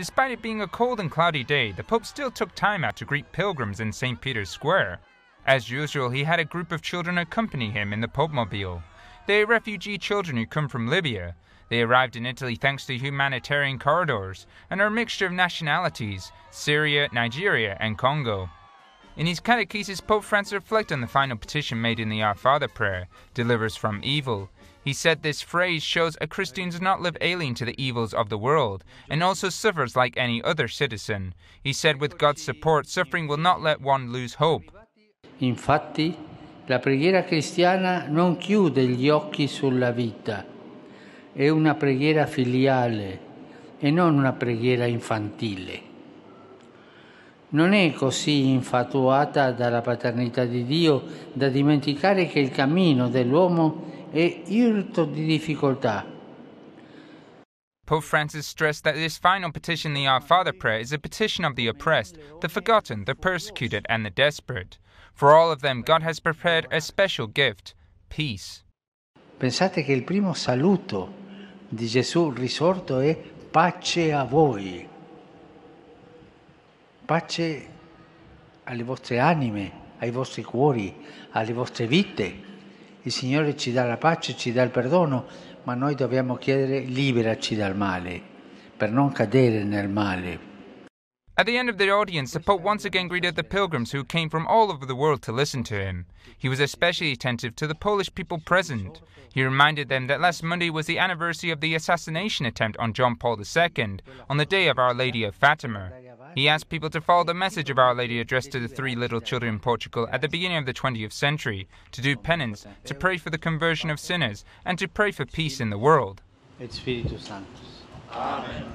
Despite it being a cold and cloudy day, the Pope still took time out to greet pilgrims in St. Peter's Square. As usual, he had a group of children accompany him in the Pope Mobile. They are refugee children who come from Libya. They arrived in Italy thanks to humanitarian corridors and are a mixture of nationalities Syria, Nigeria, and Congo. In his catechesis, Pope Francis reflected on the final petition made in the Our Father prayer deliver us from evil. He said this phrase shows a Christian does not live alien to the evils of the world and also suffers like any other citizen. He said, with God's support, suffering will not let one lose hope. Infatti, la preghiera cristiana non chiude gli occhi sulla vita, è una preghiera filiale e non una preghiera infantile. non è così infatuata dalla paternità di Dio da dimenticare che il cammino dell'uomo è irto di difficoltà. Pope Francis stressed that this final petition, the Our Father prayer, is a petition of the oppressed, the forgotten, the persecuted, and the desperate. For all of them, God has prepared a special gift peace. Pensate che il primo saluto di Gesù risorto è pace a voi. pace alle vostre anime, ai vostri cuori, alle vostre vite. Il Signore ci dà la pace, ci dà il perdono, ma noi dobbiamo chiedere liberaci dal male, per non cadere nel male. At the end of the audience, the Pope once again greeted the pilgrims who came from all over the world to listen to him. He was especially attentive to the Polish people present. He reminded them that last Monday was the anniversary of the assassination attempt on John Paul II on the day of Our Lady of Fatima. He asked people to follow the message of Our Lady addressed to the three little children in Portugal at the beginning of the 20th century to do penance, to pray for the conversion of sinners, and to pray for peace in the world. Amen.